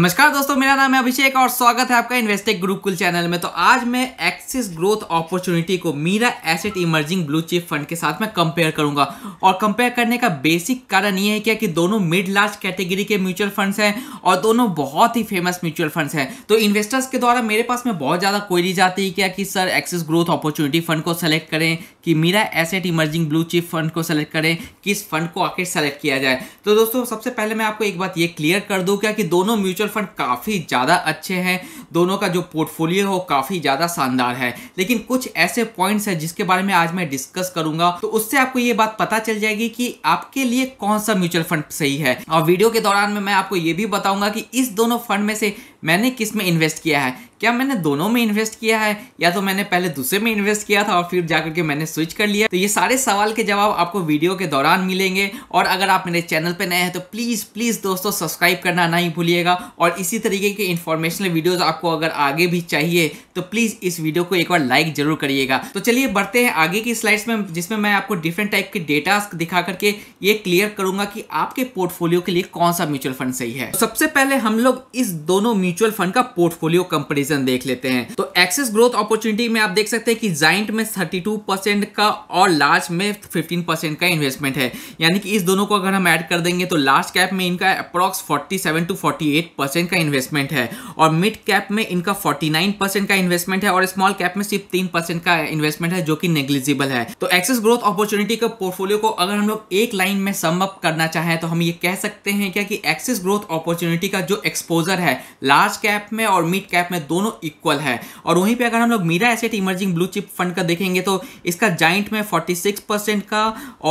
नमस्कार दोस्तों मेरा नाम है अभिषेक और स्वागत है आपका इन्वेस्टेक गुरुकुल चैनल में तो आज मैं एक्सिस ग्रोथ अपॉर्चुनिटी को Mirae asset emerging blue chip fund के साथ में कंपेयर करूंगा और कंपेयर करने का बेसिक कारण ये है क्या कि दोनों मिड लार्ज कैटेगरी के म्यूचुअल फंड्स हैं और दोनों बहुत ही फेमस म्यूचुअल फंड्स हैं तो इन्वेस्टर्स के द्वारा मेरे पास में बहुत ज़्यादा क्वेरी आती है क्या कि sir Axis growth opportunity fund को सेलेक्ट करें कि Mirae asset emerging blue chip fund को सेलेक्ट करें किस फंड को आखिर सेलेक्ट किया जाए तो दोस्तों सबसे पहले मैं आपको एक बात ये क्लियर कर दूँ क्या कि दोनों म्यूचुअल म्यूचुअल फंड काफ़ी ज़्यादा अच्छे हैं दोनों का जो पोर्टफोलियो वो काफ़ी ज़्यादा शानदार है लेकिन कुछ ऐसे पॉइंट्स है जिसके बारे में आज मैं डिस्कस करूंगा तो उससे आपको ये बात पता चल जाएगी कि आपके लिए कौन सा म्यूचुअल फंड सही है और वीडियो के दौरान में मैं आपको ये भी बताऊंगा कि इस दोनों फंड में से मैंने किस में इन्वेस्ट किया है क्या मैंने दोनों में इन्वेस्ट किया है या तो मैंने पहले दूसरे में इन्वेस्ट किया था और फिर जाकर के मैंने स्विच कर लिया तो ये सारे सवाल के जवाब आपको वीडियो के दौरान मिलेंगे और अगर आप मेरे चैनल पर नए हैं तो प्लीज़ प्लीज़ दोस्तों सब्सक्राइब करना नहीं भूलिएगा और इसी तरीके के इन्फॉर्मेशनल वीडियोज़ आपको आपको अगर आगे भी चाहिए तो प्लीज़ इस वीडियो को एक बार लाइक जरूर करिएगा तो चलिए बढ़ते हैं आगे की स्लाइड्स में जिसमें मैं आपको डिफरेंट टाइप के डेटा दिखा करके ये क्लियर करूंगा कि आपके पोर्टफोलियो के लिए कौन सा म्यूचुअल फंड सही है सबसे पहले हम लोग इस दोनों म्यूचुअल फंड का पोर्टफोलियो कंपेरिजन देख लेते हैं तो एक्सेस ग्रोथ अपॉर्चुनिटी में आप देख सकते हैं कि जाइंट में थर्टी का और लार्ज में फिफ्टीन का इन्वेस्टमेंट है यानी कि इस दोनों को अगर हम ऐड कर देंगे तो लार्ज कैप में इनका अप्रॉक्स फोर्टी टू फोर्टी का इन्वेस्टमेंट है और मिड कैप में इनका 49 का इन्वेस्टमेंट है और स्मॉल कैप में सिर्फ तीन परसेंट का इन्वेस्टमेंट है जो कि नेग्लिजिबल है तो एक्सेस ग्रोथ अपॉर्चुनिटी का पोर्टफोलियो को अगर हम लोग एक लाइन में सम अप करना चाहें तो हम ये कह सकते हैं क्या कि एक्सेस ग्रोथ अपॉर्चुनिटी का जो एक्सपोजर है लार्ज कैप में और मिड कैप में दोनों इक्वल है और वहीं पर अगर हम लोग Mirae asset emerging blue chip fund का देखेंगे तो इसका जाइंट में फोर्टी का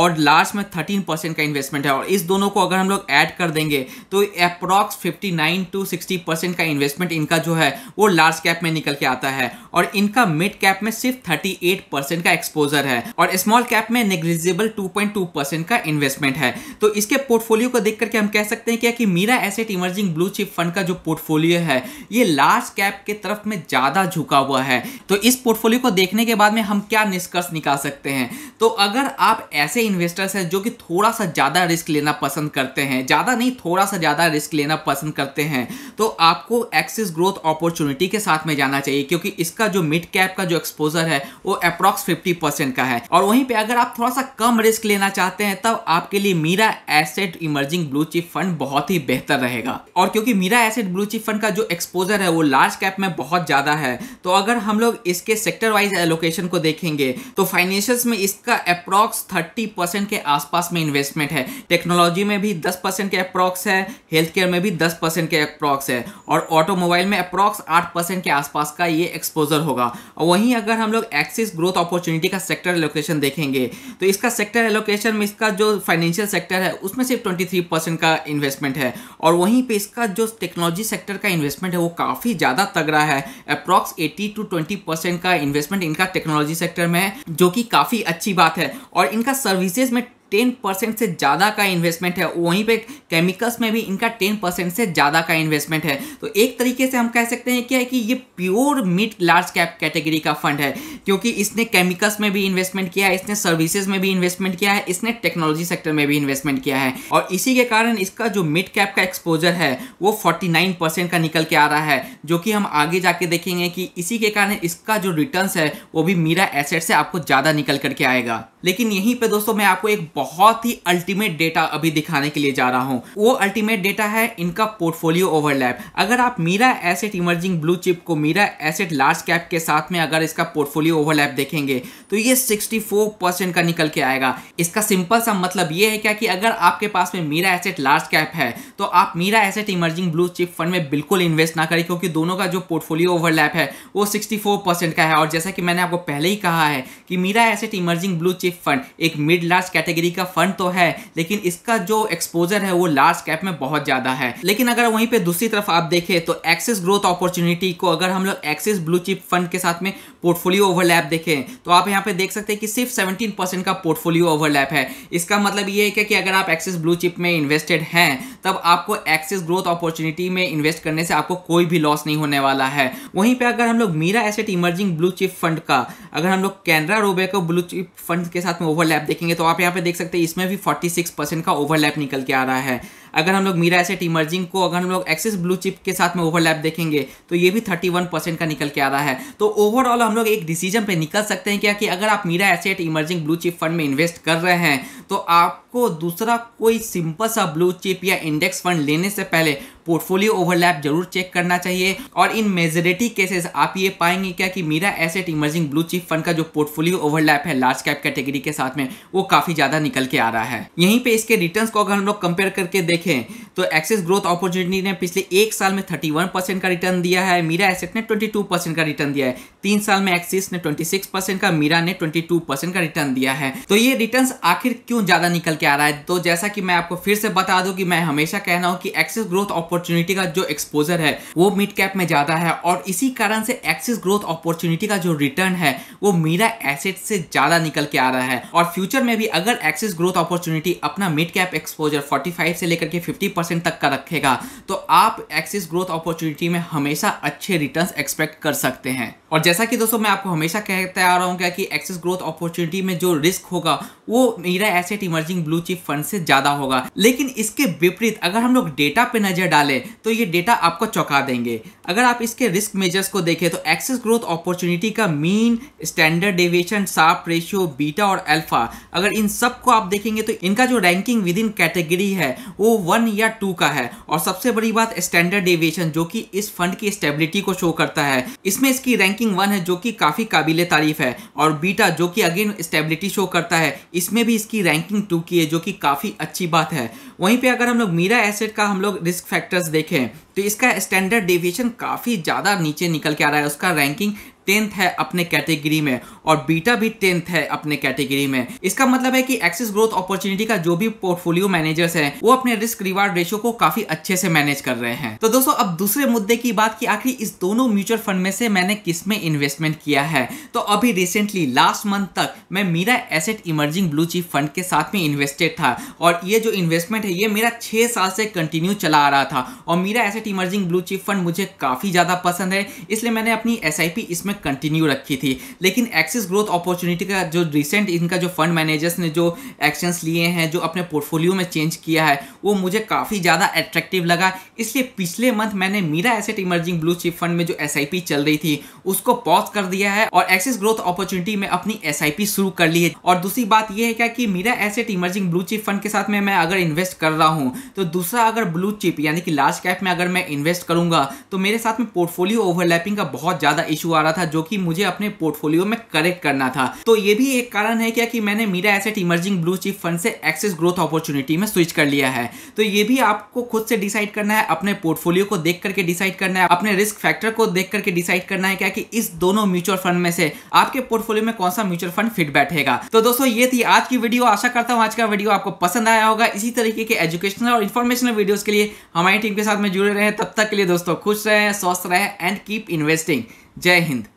और लार्ज में थर्टीन का इन्वेस्टमेंट है और इस दोनों को अगर हम लोग एड कर देंगे तो अप्रॉक्स फिफ्टी टू सिक्सटी का इन्वेस्टमेंट इनका जो है है वो लार्ज कैप में निकल के आता है और इनका मिड कैप में सिर्फ 38 परसेंट का एक्सपोजर है और स्मॉल कैप में नेग्लिजिबल 2.2 परसेंट का इन्वेस्टमेंट है तो इसके पोर्टफोलियो को देख करके हम कह सकते हैं क्या कि Mirae asset emerging blue chip fund का जो पोर्टफोलियो है ये लार्ज कैप के तरफ में ज़्यादा झुका हुआ है तो इस पोर्टफोलियो को देखने के बाद में हम क्या निष्कर्ष निकाल सकते हैं तो अगर आप ऐसे इन्वेस्टर्स हैं जो कि थोड़ा सा ज़्यादा रिस्क लेना पसंद करते हैं ज़्यादा नहीं थोड़ा सा ज़्यादा रिस्क लेना पसंद करते हैं तो आपको एक्सिस ग्रोथ अपॉर्चुनिटी के साथ में जाना चाहिए क्योंकि इसका जो मिड कैप का जो एक्सपोजर है वो अप्रॉक्स 50 परसेंट का है और वहीं पे अगर आप थोड़ा सा कम रिस्क लेना चाहते हैं तब आपके लिए Mirae asset emerging blue chip fund बहुत ही बेहतर रहेगा और क्योंकि Mirae asset blue chip fund का जो एक्सपोजर है वो लार्ज कैप में बहुत ज़्यादा है तो अगर हम लोग इसके सेक्टर वाइज एलोकेशन को देखेंगे तो फाइनेंशियल में इसका अप्रॉक्स थर्टी परसेंट के आसपास में इन्वेस्टमेंट है टेक्नोलॉजी में भी दस परसेंट के अप्रॉक्स है हेल्थ केयर में भी दस परसेंट के अप्रॉक्स है और ऑटोमोबाइल में अप्रॉक्स अप्रॉक्स आठ परसेंट के आसपास का ये एक्सपोजर होगा और वहीं अगर हम लोग एक्सिस ग्रोथ अपॉर्चुनिटी का सेक्टर एलोकेशन देखेंगे तो इसका सेक्टर एलोकेशन में इसका जो फाइनेंशियल सेक्टर है उसमें सिर्फ ट्वेंटी थ्री परसेंट का इन्वेस्टमेंट है और वहीं पर इसका जो टेक्नोलॉजी सेक्टर का इन्वेस्टमेंट है वो काफ़ी ज़्यादा तगड़ा है approx eighty to twenty percent का इन्वेस्टमेंट इनका टेक्नोलॉजी सेक्टर में है जो कि काफ़ी अच्छी बात है और इनका सर्विसेज में टेन परसेंट से ज़्यादा का इन्वेस्टमेंट है वहीं पे केमिकल्स में भी इनका टेन परसेंट से ज़्यादा का इन्वेस्टमेंट है तो एक तरीके से हम कह सकते हैं क्या है कि ये pure mid large cap category का फंड है क्योंकि इसने केमिकल्स में भी इन्वेस्टमेंट किया है इसने सर्विसेज में भी इन्वेस्टमेंट किया है इसने टेक्नोलॉजी सेक्टर में भी इन्वेस्टमेंट किया है और इसी के कारण इसका जो मिड कैप का एक्सपोजर है वो फोर्टी नाइन परसेंट का निकल के आ रहा है जो कि हम आगे जाके देखेंगे कि इसी के कारण इसका जो रिटर्न है वो भी मीरा एसेट से आपको ज़्यादा निकल करके आएगा लेकिन यहीं पे दोस्तों मैं आपको एक बहुत ही अल्टीमेट डेटा अभी दिखाने के लिए जा रहा हूँ वो अल्टीमेट डेटा है इनका पोर्टफोलियो ओवरलैप अगर आप Mirae asset emerging blue chip को मीरा एसेट लार्ज कैप के साथ में अगर इसका पोर्टफोलियो ओवरलैप देखेंगे तो ये 64 परसेंट का निकल के आएगा इसका सिंपल सा मतलब ये है क्या कि अगर आपके पास में मीरा एसेट लार्ज कैप है तो आप Mirae asset emerging blue chip fund में बिल्कुल इन्वेस्ट ना करें क्योंकि दोनों का जो पोर्टफोलियो ओवरलैप है वो सिक्सटी परसेंट का है और जैसा कि मैंने आपको पहले ही कहा है कि Mirae asset emerging blue chip एक फंड एक मिड लार्ज कैटेगरी का फंड तो है लेकिन इसका जो एक्सपोजर है वो लार्ज कैप में बहुत ज़्यादा है लेकिन अगर वहीं पे दूसरी तरफ आप देखें तो एक्सिस ग्रोथ अपॉर्चुनिटी को अगर हम लोग एक्सिस ब्लू चिप फंड के साथ में पोर्टफोलियो ओवरलैप देखें तो आप यहाँ पे देख सकते हैं कि सिर्फ 17 परसेंट का पोर्टफोलियो ओवरलैप है इसका मतलब ये है कि अगर आप एक्सिस ब्लू चिप में इन्वेस्टेड हैं तब आपको एक्सिस ग्रोथ अपॉर्चुनिटी में इन्वेस्ट करने से आपको कोई भी लॉस नहीं होने वाला है वहीं पर अगर हम लोग Mirae asset emerging blue chip fund का अगर हम लोग कैनरा रोबे को ब्लू चिप फंड के साथ में ओवरलैप देखेंगे तो आप यहाँ पे देख सकते हैं इसमें भी फोर्टी परसेंट का ओवरलैप निकल के आ रहा है अगर हम लोग मीरा एसेट इमर्जिंग को अगर हम लोग एक्सिस ब्लू चिप के साथ में ओवरलैप देखेंगे तो ये भी थर्टी वन परसेंट का निकल के आ रहा है तो ओवरऑल हम लोग एक डिसीजन पे निकल सकते हैं क्या कि अगर आप Mirae asset emerging blue chip fund में इन्वेस्ट कर रहे हैं तो आपको दूसरा कोई सिंपल सा ब्लू चिप या इंडेक्स फंड लेने से पहले पोर्टफोलियो ओवरलैप जरूर चेक करना चाहिए और इन मेजोरिटी केसेस आप ये पाएंगे क्या कि Mirae asset emerging blue chip fund का जो पोर्टफोलियो ओवरलैप है लार्ज कैप कैटेगरी के साथ में वो काफी ज्यादा निकल के आ रहा है यहीं पे इसके रिटर्न को अगर हम लोग कंपेयर करके देखें देखें तो एक्सेस ग्रोथ अपॉर्चुनिटी ने पिछले एक साल में थर्टी वन परसेंट का रिटर्न दिया है मीरा एसेट ने ट्वेंटी टू परसेंट का रिटर्न दिया है तीन साल में एक्सिस ने ट्वेंटी सिक्स परसेंट का मीरा ने ट्वेंटी टू परसेंट का रिटर्न दिया है तो ये रिटर्न आखिर क्यों ज़्यादा निकल के आ रहा है तो जैसा कि मैं आपको फिर से बता दूं कि मैं हमेशा कहना रहा हूँ कि एक्सिस ग्रोथ अपॉर्चुनिटी का जो एक्सपोजर है वो मिड कैप में ज़्यादा है और इसी कारण से एक्सिस ग्रोथ अपॉर्चुनिटी का जो रिटर्न है वो मीरा एसेट से ज़्यादा निकल के आ रहा है और फ्यूचर में भी अगर एक्सिस ग्रोथ अपॉर्चुनिटी अपना मिड कैप एक्सपोजर फोर्टी से लेकर करके 50 परसेंट तक का रखेगा तो आप एक्सिस ग्रोथ अपॉर्चुनिटी में हमेशा अच्छे रिटर्न्स एक्सपेक्ट कर सकते हैं और जैसा कि दोस्तों मैं आपको हमेशा कहता आ रहा हूँ क्या कि एक्सेस ग्रोथ अपॉर्चुनिटी में जो रिस्क होगा वो Mirae asset emerging blue chip fund से ज़्यादा होगा लेकिन इसके विपरीत अगर हम लोग डेटा पे नज़र डालें तो ये डेटा आपको चौंका देंगे अगर आप इसके रिस्क मेजर्स को देखें तो एक्सेस ग्रोथ अपॉर्चुनिटी का mean standard deviation Sharpe ratio beta और अल्फा अगर इन सब को आप देखेंगे तो इनका जो रैंकिंग विद इन कैटेगरी है वो वन या टू का है और सबसे बड़ी बात स्टैंडर्ड डेविएशन जो कि इस फंड की स्टेबिलिटी को शो करता है इसमें इसकी रैंकिंग ब्रेकिंग वन है जो कि काफ़ी काबिल तारीफ है और बीटा जो कि अगेन स्टेबिलिटी शो करता है इसमें भी इसकी रैंकिंग टू की है जो कि काफ़ी अच्छी बात है वहीं पे अगर हम लोग मीरा एसेट का हम लोग रिस्क फैक्टर्स देखें तो इसका स्टैंडर्ड डेविएशन काफ़ी ज़्यादा नीचे निकल के आ रहा है उसका रैंकिंग टेंथ है अपने कैटेगरी में और बीटा भी टेंथ है अपने कैटेगरी में इसका मतलब है कि एक्सिस ग्रोथ अपॉर्चुनिटी का जो भी पोर्टफोलियो मैनेजर्स है वो अपने रिस्क रिवार्ड रेशियो को काफी अच्छे से मैनेज कर रहे हैं तो दोस्तों अब दूसरे मुद्दे की बात की आखिर इस दोनों म्यूचुअल फंड में से मैंने किस में इन्वेस्टमेंट किया है तो अभी रिसेंटली लास्ट मंथ तक मैं Mirae asset emerging blue chip fund के साथ में इन्वेस्टेड था और ये जो इन्वेस्टमेंट है ये मेरा छः साल से कंटिन्यू चला आ रहा था और Mirae asset emerging blue chip fund मुझे काफ़ी ज़्यादा पसंद है इसलिए मैंने अपनी एस इसमें कंटिन्यू रखी थी लेकिन एक्स एक्सिस ग्रोथ अपॉर्चुनिटी का जो रिसेंट इनका जो फंड मैनेजर्स ने जो एक्शंस लिए हैं जो अपने पोर्टफोलियो में चेंज किया है वो मुझे काफ़ी ज़्यादा अट्रैक्टिव लगा इसलिए पिछले मंथ मैंने Mirae asset emerging blue chip fund में जो एस चल रही थी उसको पॉज कर दिया है और एक्सिस ग्रोथ अपॉर्चुनिटी में अपनी एस शुरू कर ली है और दूसरी बात यह है क्या कि Mirae asset emerging blue chip fund के साथ में मैं अगर इन्वेस्ट कर रहा हूँ तो दूसरा अगर ब्लू चिप यानी कि लार्ज कैप में अगर मैं इन्वेस्ट करूंगा तो मेरे साथ में पोर्टफोलियो ओवरलैपिंग का बहुत ज़्यादा इशू आ रहा था जो कि मुझे अपने पोर्टफोलियो में कर डायरेक्ट करना था तो ये भी एक कारण है क्या कि मैंने Mirae asset emerging blue chip fund से एक्सेस ग्रोथ अपॉर्चुनिटी में स्विच कर लिया है तो ये भी आपको खुद से डिसाइड करना है अपने पोर्टफोलियो को देख करके डिसाइड करना है अपने रिस्क फैक्टर को देख करके डिसाइड करना है क्या कि इस दोनों म्यूचुअल फंड में से आपके पोर्टफोलियो में कौन सा म्यूचुअल फंड फिट बैठेगा तो दोस्तों ये थी आज की वीडियो आशा करता हूँ आज का वीडियो आपको पसंद आया होगा इसी तरीके के एजुकेशनल और इन्फॉर्मेशनल वीडियोस के लिए हमारी टीम के साथ में जुड़े रहे तब तक के लिए दोस्तों खुश रहे स्वस्थ रहे एंड कीप इन्वेस्टिंग जय हिंद